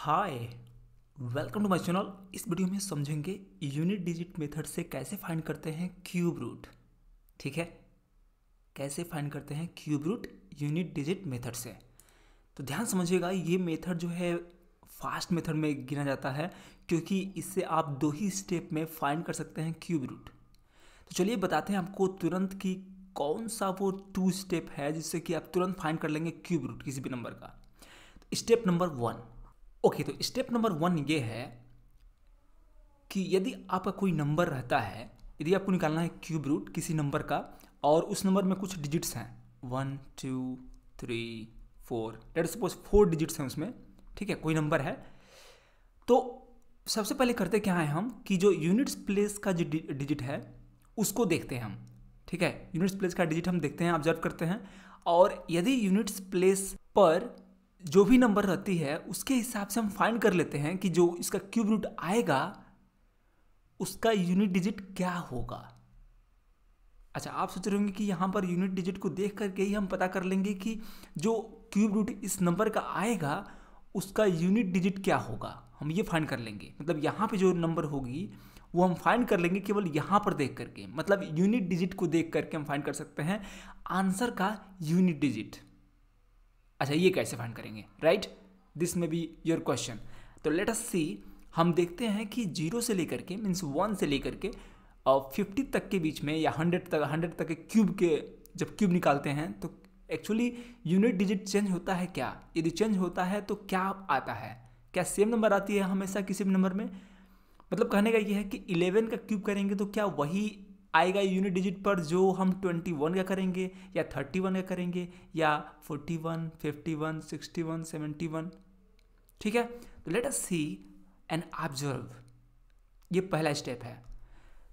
hi welcome to my channel इस video में समझेंगे यूनिट डिजिट मेथड से कैसे फाइंड करते हैं क्यूब रूट ठीक है कैसे फाइंड करते हैं cube root unit digit method से तो ध्यान समझिएगा ये मेथड जो है फास्ट मेथड में गिना जाता है क्योंकि इससे आप दो ही स्टेप में फाइंड कर सकते हैं क्यूब रूट तो चलिए बताते हैं आपको तुरंत कि कौन सा वो टू स्टेप है जिससे कि आप तुरंत फाइंड कर लेंगे क्यूब रूट किसी भी नंबर का स्टेप नंबर वन ओके तो स्टेप नंबर वन ये है कि यदि आपका कोई नंबर रहता है यदि आपको निकालना है क्यूब रूट किसी नंबर का और उस नंबर में कुछ डिजिट्स हैं one two three four that suppose four digits हैं उसमें ठीक है कोई नंबर है तो सबसे पहले करते क्या है हम कि जो यूनिट्स प्लेस का जो डिजिट है उसको देखते हैं हम ठीक है यूनिट्स प्लेस का डिजिट हम देखते हैं ऑब्जर्व करते हैं और यदि यूनिट्स प्लेस पर जो भी नंबर रहती है उसके हिसाब से हम फाइंड कर लेते हैं कि जो इसका क्यूब रूट आएगा उसका यूनिट डिजिट क्या होगा अच्छा आप सोच रहे होंगे कि यहाँ पर यूनिट डिजिट को देख करके ही हम पता कर लेंगे कि जो क्यूब रूट इस नंबर का आएगा उसका यूनिट डिजिट क्या होगा हम ये फाइंड कर लेंगे मतलब यहाँ पे जो नंबर होगी वो हम फाइंड कर लेंगे केवल यहाँ पर देख करके मतलब यूनिट डिजिट को देख करके हम फाइंड कर सकते हैं आंसर का यूनिट डिजिट अच्छा ये कैसे फाइंड करेंगे right this may be your question तो लेट अस सी हम देखते हैं कि जीरो से लेकर के मीन्स वन से लेकर के और फिफ्टी तक के बीच में या हंड्रेड तक हंड्रेड तक के क्यूब के जब क्यूब निकालते हैं तो एक्चुअली यूनिट डिजिट चेंज होता है क्या यदि चेंज होता है तो क्या आता है क्या सेम नंबर आती है हमेशा किसी भी नंबर में मतलब कहने का ये है कि इलेवन का क्यूब करेंगे तो क्या वही आएगा यूनिट डिजिट पर जो हम 21 का करेंगे या 31 का करेंगे या 41, 51, 61, 71 ठीक है तो let us see and observe ये पहला स्टेप है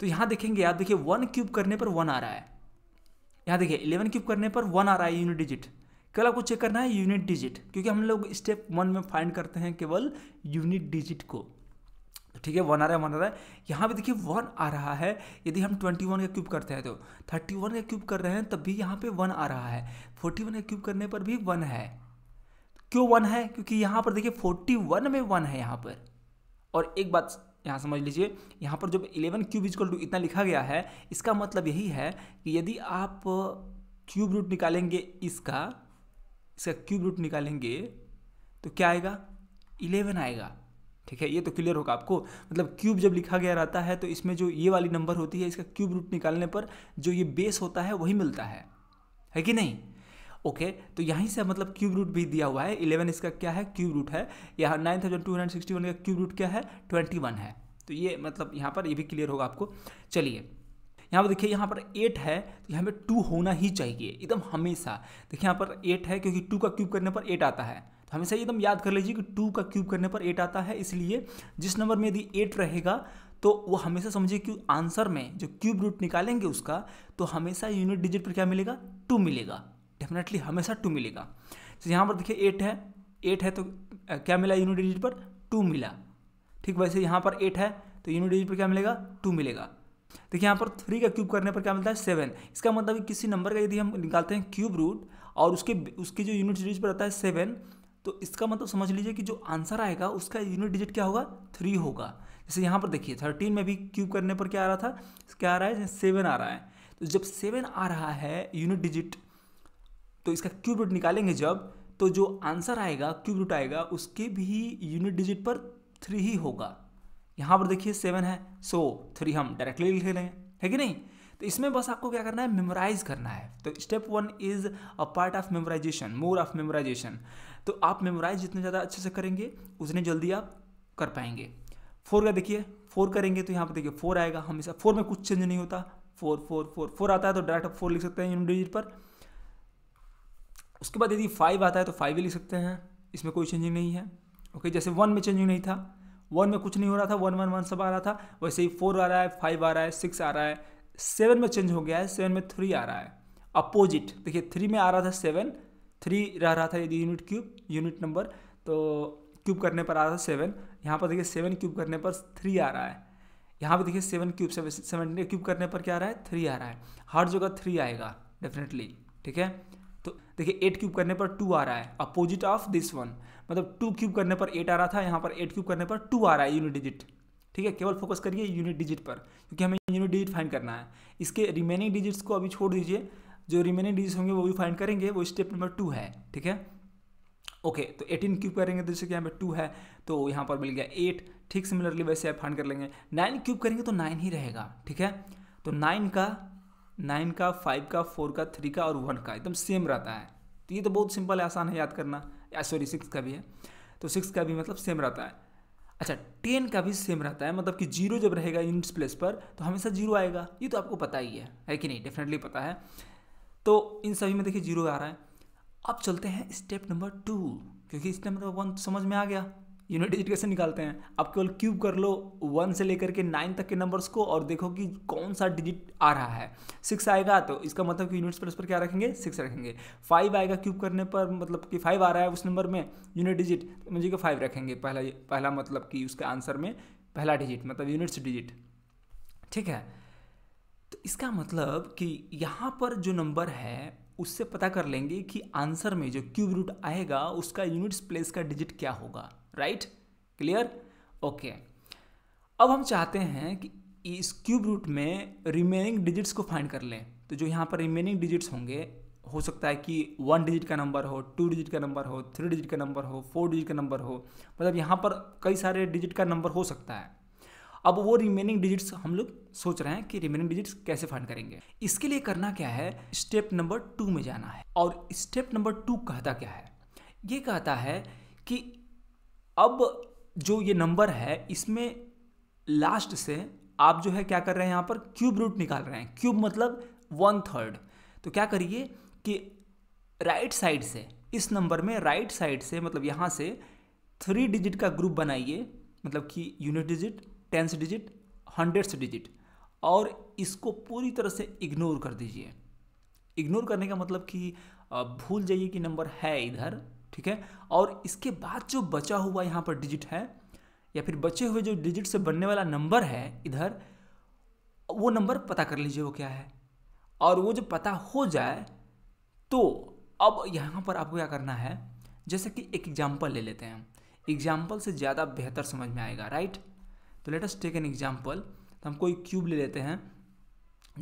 तो यहां देखेंगे आप देखिए वन क्यूब करने पर वन आ रहा है यहां देखिए इलेवन क्यूब करने पर वन आ रहा है यूनिट डिजिट कल आपको चेक करना है यूनिट डिजिट क्योंकि हम लोग स्टेप वन में फाइंड करते हैं केवल यूनिट डिजिट को ठीक है वन आ रहा है वन आ रहा है यहाँ भी देखिए वन आ रहा है यदि हम ट्वेंटी वन का क्यूब करते हैं तो थर्टी वन का क्यूब कर रहे हैं तब भी यहाँ पे वन आ रहा है फोर्टी वन का क्यूब करने पर भी वन है क्यों वन है क्योंकि यहाँ पर देखिए फोर्टी वन में वन है यहाँ पर और एक बात यहाँ समझ लीजिए यहाँ पर जब इलेवन क्यूब इजकल टू इतना लिखा गया है इसका मतलब यही है कि यदि आप क्यूब रूट निकालेंगे इसका इसका क्यूब रूट निकालेंगे तो क्या आएगा इलेवन आएगा ठीक है ये तो क्लियर होगा आपको मतलब क्यूब जब लिखा गया रहता है तो इसमें जो ये वाली नंबर होती है इसका क्यूब रूट निकालने पर जो ये बेस होता है वही मिलता है है कि नहीं ओके okay, तो यहीं से मतलब क्यूब रूट भी दिया हुआ है इलेवन इसका क्या है क्यूब रूट है यहाँ nine thousand two hundred sixty one का क्यूब रूट क्या है ट्वेंटी वन है तो ये मतलब यहाँ पर ये भी क्लियर होगा आपको चलिए यहाँ पर देखिए यहाँ पर एट है तो यहाँ पर टू होना ही चाहिए एकदम हमेशा देखिए यहाँ पर एट है क्योंकि टू का क्यूब करने पर एट आता है तो हमेशा एकदम याद कर लीजिए कि टू का क्यूब करने पर एट आता है इसलिए जिस नंबर में यदि एट रहेगा तो वो हमेशा समझिए कि आंसर में जो क्यूब रूट निकालेंगे उसका तो हमेशा यूनिट डिजिट पर क्या मिलेगा टू मिलेगा डेफिनेटली हमेशा टू मिलेगा तो यहाँ पर देखिए एट है एट है तो क्या मिला यूनिट डिजिट पर टू मिला ठीक वैसे यहाँ पर एट है तो यूनिट डिजिट पर क्या मिलेगा टू मिलेगा देखिए यहाँ पर थ्री का क्यूब करने पर क्या मिलता है सेवन इसका मतलब कि किसी नंबर का यदि हम निकालते हैं क्यूब रूट और उसके उसके जो यूनिट डिजिट पर रहता है सेवन तो इसका मतलब समझ लीजिए कि जो आंसर आएगा उसका यूनिट डिजिट क्या होगा थ्री होगा जैसे यहाँ पर देखिए थर्टीन में भी क्यूब करने पर क्या आ रहा था क्या आ रहा है सेवन आ रहा है तो जब सेवन आ रहा है यूनिट डिजिट तो इसका क्यूब रूट निकालेंगे जब तो जो आंसर आएगा क्यूब रूट आएगा उसके भी यूनिट डिजिट पर थ्री ही होगा यहाँ पर देखिए सेवन है सो थ्री हम डायरेक्टली लिख लेंगे है कि नहीं तो इसमें बस आपको क्या करना है मेमोराइज करना है तो step one is a part of memorisation more of memorisation तो आप मेमोराइज जितने ज़्यादा अच्छे से करेंगे उतने जल्दी आप कर पाएंगे फोर का देखिए फोर करेंगे तो यहाँ पर देखिए फोर आएगा हमेशा फोर में कुछ चेंज नहीं होता फोर फोर फोर फोर आता है तो डायरेक्ट आप फोर लिख सकते हैं यूनिट डिजिट पर उसके बाद यदि फाइव आता है तो फाइव ही लिख सकते हैं इसमें कोई चेंजिंग नहीं है ओके जैसे वन में चेंजिंग नहीं था वन में कुछ नहीं हो रहा था वन वन वन सब आ रहा था वैसे ही फोर आ रहा है फाइव आ रहा है सिक्स आ रहा है सेवन में चेंज हो गया है सेवन में थ्री आ रहा है अपोजिट देखिए थ्री में आ रहा था सेवन थ्री रह रहा था यदि यूनिट क्यूब यूनिट नंबर तो क्यूब करने पर आ रहा था सेवन यहाँ पर देखिए सेवन क्यूब करने पर थ्री आ रहा है यहाँ पर देखिए seven cube seven seven cube करने पर क्या आ रहा है थ्री आ रहा है हर जगह थ्री आएगा डेफिनेटली ठीक है तो देखिए एट क्यूब करने पर टू आ रहा है अपोजिट ऑफ दिस वन मतलब टू क्यूब करने पर एट आ रहा था यहाँ पर एट क्यूब करने पर टू आ रहा है यूनिट डिजिट ठीक है केवल फोकस करिए यूनिट डिजिट पर क्योंकि हमें जिन्हें डिजिट फाइंड करना है इसके रिमेनिंग डिजिट्स को अभी छोड़ दीजिए जो रिमेनिंग डिजिट्स होंगे वो भी फाइंड करेंगे वो स्टेप नंबर टू है ठीक है ओके तो एटीन क्यूब करेंगे तो जैसे कि यहाँ पर टू है तो यहाँ पर मिल गया एट ठीक सिमिलरली वैसे आप फाइंड कर लेंगे नाइन क्यूब करेंगे तो नाइन ही रहेगा ठीक है तो नाइन का नाइन का फाइव का फोर का थ्री का और वन का एकदम सेम रहता है तो ये तो बहुत सिंपल है आसान है याद करना या सॉरी सिक्स का भी है तो सिक्स का भी मतलब सेम रहता है अच्छा टेन का भी सेम रहता है मतलब कि जीरो जब रहेगा यूनिट्स प्लेस पर तो हमेशा जीरो आएगा ये तो आपको पता ही है है कि नहीं डेफिनेटली पता है तो इन सभी में देखिए जीरो आ रहा है अब चलते हैं स्टेप नंबर टू क्योंकि स्टेप नंबर वन समझ में आ गया यूनिट डिजिट कैसे निकालते हैं आप केवल क्यूब कर लो वन से लेकर के नाइन तक के नंबर्स को और देखो कि कौन सा डिजिट आ रहा है सिक्स आएगा तो इसका मतलब कि यूनिट्स प्लस पर क्या रखेंगे सिक्स रखेंगे फाइव आएगा क्यूब करने पर मतलब कि फाइव आ रहा है उस नंबर में यूनिट डिजिट मुझे कि फाइव रखेंगे पहला पहला मतलब कि उसका आंसर में पहला डिजिट मतलब यूनिट्स डिजिट ठीक है तो इसका मतलब कि यहाँ पर जो नंबर है उससे पता कर लेंगे कि आंसर में जो क्यूब रूट आएगा उसका यूनिट्स प्लेस का डिजिट क्या होगा राइट क्लियर ओके अब हम चाहते हैं कि इस क्यूब रूट में रिमेनिंग डिजिट्स को फाइंड कर लें तो जो यहाँ पर रिमेनिंग डिजिट्स होंगे हो सकता है कि वन डिजिट का नंबर हो टू डिजिट का नंबर हो थ्री डिजिट का नंबर हो फोर डिजिट का नंबर हो मतलब यहाँ पर कई सारे डिजिट का नंबर हो सकता है अब वो रिमेनिंग डिजिट्स हम लोग सोच रहे हैं कि रिमेनिंग डिजिट्स कैसे फाइंड करेंगे इसके लिए करना क्या है स्टेप नंबर टू में जाना है और स्टेप नंबर टू कहता क्या है ये कहता है कि अब जो ये नंबर है इसमें लास्ट से आप जो है क्या कर रहे हैं यहाँ पर क्यूब रूट निकाल रहे हैं क्यूब मतलब वन थर्ड तो क्या करिए कि राइट साइड से इस नंबर में राइट साइड से मतलब यहाँ से थ्री डिजिट का ग्रुप बनाइए मतलब कि unit digit tens digit hundreds digit और इसको पूरी तरह से इग्नोर कर दीजिए इग्नोर करने का मतलब कि भूल जाइए कि नंबर है इधर ठीक है और इसके बाद जो बचा हुआ यहाँ पर डिजिट है या फिर बचे हुए जो डिजिट से बनने वाला नंबर है इधर वो नंबर पता कर लीजिए वो क्या है और वो जब पता हो जाए तो अब यहाँ पर आपको क्या करना है जैसे कि एक एग्जाम्पल ले लेते हैं एग्जाम्पल से ज़्यादा बेहतर समझ में आएगा राइट तो let us take an example तो हम कोई क्यूब ले लेते हैं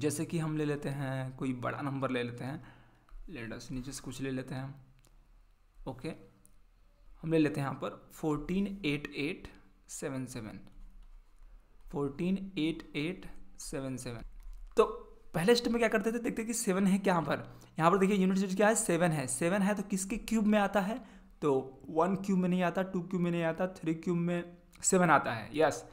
जैसे कि हम ले लेते हैं कोई बड़ा नंबर ले लेते हैं लेट अस नीचे से कुछ ले लेते हैं ओके हम ले लेते हैं यहाँ पर fourteen eight eight seven seven fourteen eight eight seven seven तो पहले स्टेप में क्या करते थे देखते कि सेवन है क्या पर यहाँ पर देखिए यूनिट क्या है सेवन है सेवन है तो किसके क्यूब में आता है तो वन क्यूब में नहीं आता टू क्यूब में नहीं आता थ्री क्यूब में सेवन आता है यस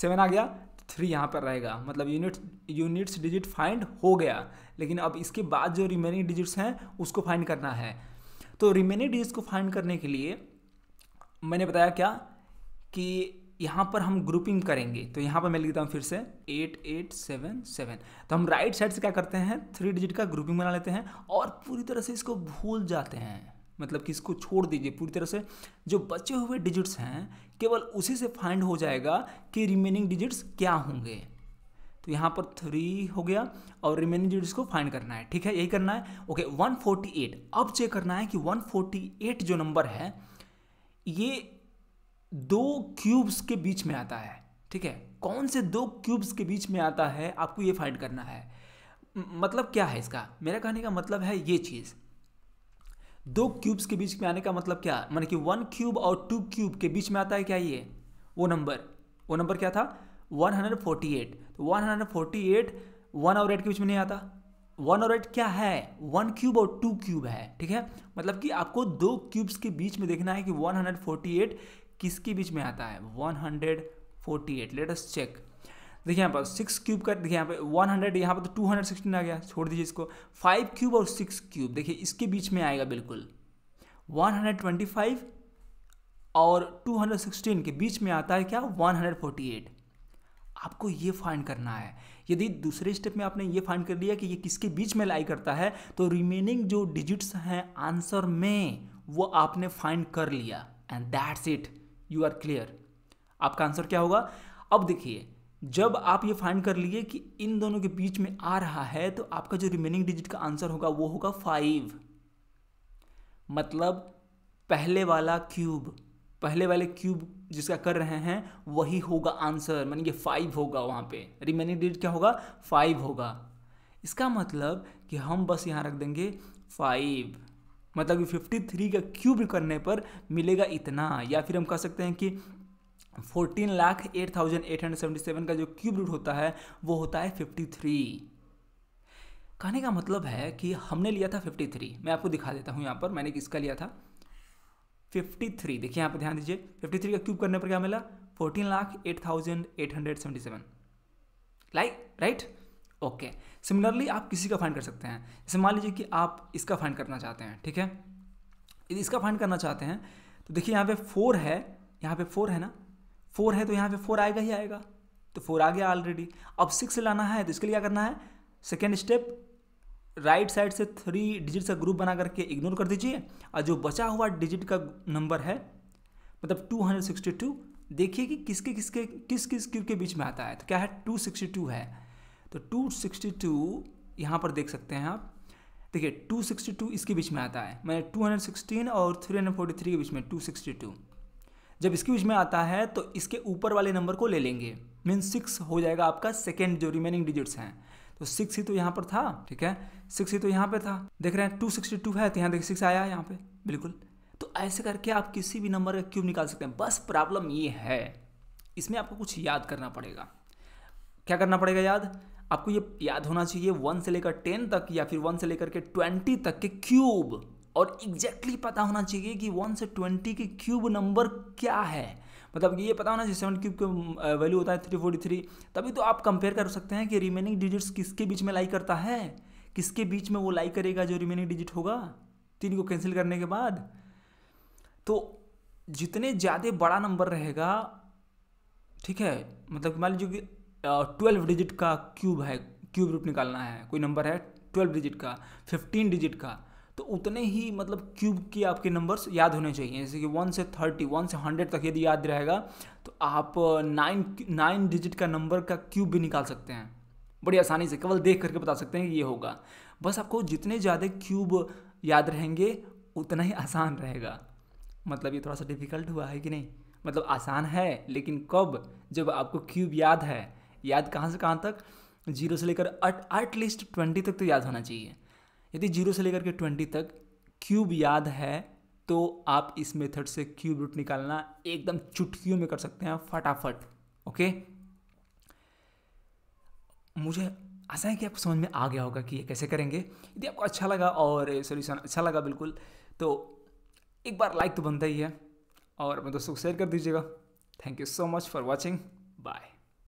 सेवन आ गया तो थ्री यहाँ पर रहेगा मतलब यूनिट यूनिट्स डिजिट फाइंड हो गया लेकिन अब इसके बाद जो रिमेनिंग डिजिट्स हैं उसको फाइंड करना है तो रिमेनिंग डेज को फाइंड करने के लिए मैंने बताया क्या कि यहाँ पर हम ग्रुपिंग करेंगे तो यहाँ पर मैं लिखता हूँ फिर से एट एट सेवन सेवन तो हम राइट साइड से क्या करते हैं थ्री डिजिट का ग्रुपिंग बना लेते हैं और पूरी तरह से इसको भूल जाते हैं मतलब कि इसको छोड़ दीजिए पूरी तरह से जो बचे हुए डिजिट्स हैं केवल उसी से फाइंड हो जाएगा कि रिमेनिंग डिजिट्स क्या होंगे तो यहाँ पर थ्री हो गया और रिमेनिंग जीरो को फाइंड करना है ठीक है यही करना है ओके वन फोर्टी एट अब चेक करना है कि वन फोर्टी एट जो नंबर है ये दो क्यूब्स के बीच में आता है ठीक है कौन से दो क्यूब्स के बीच में आता है आपको ये फाइंड करना है मतलब क्या है इसका मेरा कहने का मतलब है ये चीज़ दो क्यूब्स के बीच में आने का मतलब क्या माने कि वन क्यूब और टू क्यूब के बीच में आता है क्या ये वो नंबर वो नंबर क्या था 148 तो 148 वन और एट के बीच में नहीं आता वन और एट क्या है वन क्यूब और टू क्यूब है ठीक है मतलब कि आपको दो क्यूब्स के बीच में देखना है कि 148 किसके बीच में आता है 148 एट लेटस चेक देखिए यहाँ पर सिक्स क्यूब का देखिए यहाँ पर वन हंड्रेड यहाँ पर तो टू हंड्रेड सिक्सटीन आ गया छोड़ दीजिए इसको फाइव क्यूब और सिक्स क्यूब देखिए इसके बीच में आएगा बिल्कुल वन हंड्रेड ट्वेंटी फाइव और टू हंड्रेड सिक्सटीन के बीच में आता है क्या वन हंड्रेड फोर्टी एट आपको ये फाइंड करना है यदि दूसरे स्टेप में आपने ये फाइंड कर लिया कि ये किसके बीच में लाई करता है तो रिमेनिंग जो डिजिट्स हैं आंसर में वो आपने फाइंड कर लिया and that's it you are clear आपका आंसर क्या होगा अब देखिए जब आप ये फाइंड कर लिए कि इन दोनों के बीच में आ रहा है तो आपका जो रिमेनिंग डिजिट का आंसर होगा वो होगा फाइव मतलब पहले वाला क्यूब पहले वाले क्यूब जिसका कर रहे हैं वही होगा आंसर मानी कि फाइव होगा वहाँ पे रिमेनिंग डिजिट क्या होगा फाइव होगा इसका मतलब कि हम बस यहाँ रख देंगे फाइव मतलब कि फिफ्टी थ्री का क्यूब करने पर मिलेगा इतना या फिर हम कह सकते हैं कि fourteen lakh eight thousand eight hundred seventy seven का जो क्यूब रूट होता है वो होता है फिफ्टी थ्री कहने का मतलब है कि हमने लिया था फिफ्टी थ्री मैं आपको दिखा देता हूँ यहाँ पर मैंने किसका लिया था 53 देखिए यहाँ पर ध्यान दीजिए 53 का क्यूब करने पर क्या मिला fourteen lakh eight thousand eight hundred seventy seven like right okay similarly आप किसी का फाइंड कर सकते हैं जैसे मान लीजिए कि आप इसका फाइंड करना चाहते हैं ठीक है यदि इसका फाइंड करना चाहते हैं तो देखिए यहाँ पे फोर है यहाँ पे फोर है ना फोर है तो यहाँ पे फोर आएगा ही आएगा तो फोर आ गया ऑलरेडी अब सिक्स लाना है तो इसके लिए क्या करना है सेकेंड स्टेप राइट साइड से थ्री डिजिट का ग्रुप बना करके इग्नोर कर दीजिए और जो बचा हुआ डिजिट का नंबर है मतलब 262 देखिए कि किसके किसके किस किस क्यूब के बीच में आता है तो क्या है 262 है तो 262 सिक्सटी यहाँ पर देख सकते हैं आप देखिए 262 इसके बीच में आता है मैंने 216 और 343 के बीच में 262 जब इसके बीच में आता है तो इसके ऊपर वाले नंबर को ले लेंगे मीन सिक्स हो जाएगा आपका सेकेंड जो रिमेनिंग डिजिट्स हैं तो सिक्स ही तो यहाँ पर था ठीक है सिक्स ही तो यहाँ पर था देख रहे हैं टू सिक्सटी टू है तो यहाँ देखिए सिक्स आया यहाँ पे बिल्कुल तो ऐसे करके आप किसी भी नंबर का क्यूब निकाल सकते हैं बस प्रॉब्लम ये है इसमें आपको कुछ याद करना पड़ेगा क्या करना पड़ेगा याद आपको ये याद होना चाहिए वन से लेकर टेन तक या फिर वन से लेकर के ट्वेंटी तक के क्यूब और एग्जैक्टली exactly पता होना चाहिए कि वन से ट्वेंटी के क्यूब नंबर क्या है मतलब ये पता होना चाहिए सेवन क्यूब का वैल्यू होता है थ्री फोर्टी थ्री तभी तो आप कंपेयर कर सकते हैं कि रिमेनिंग डिजिट्स किसके बीच में लाई करता है किसके बीच में वो लाई करेगा जो रिमेनिंग डिजिट होगा तीन को कैंसिल करने के बाद तो जितने ज़्यादा बड़ा नंबर रहेगा ठीक है मतलब मान लीजिए कि ट्वेल्व डिजिट का क्यूब है क्यूब रूप निकालना है कोई नंबर है ट्वेल्व डिजिट का फिफ्टीन डिजिट का तो उतने ही मतलब क्यूब के आपके नंबर्स याद होने चाहिए जैसे कि वन से थर्टी वन से हंड्रेड तक यदि याद रहेगा तो आप नाइन नाइन डिजिट का नंबर का क्यूब भी निकाल सकते हैं बड़ी आसानी से केवल देख करके बता सकते हैं कि ये होगा बस आपको जितने ज़्यादा क्यूब याद रहेंगे उतना ही आसान रहेगा मतलब ये थोड़ा सा डिफ़िकल्ट हुआ है कि नहीं मतलब आसान है लेकिन कब जब आपको क्यूब याद है याद कहाँ से कहाँ तक जीरो से लेकर एट एटलीस्ट ट्वेंटी तक तो याद होना चाहिए यदि जीरो से लेकर के ट्वेंटी तक क्यूब याद है तो आप इस मेथड से क्यूब रूट निकालना एकदम चुटकियों में कर सकते हैं फटाफट ओके मुझे आशा है कि आपको समझ में आ गया होगा कि ये कैसे करेंगे यदि आपको अच्छा लगा और सोल्यूशन अच्छा लगा बिल्कुल तो एक बार लाइक तो बनता ही है और अपने दोस्तों को शेयर कर दीजिएगा thank you so much for watching bye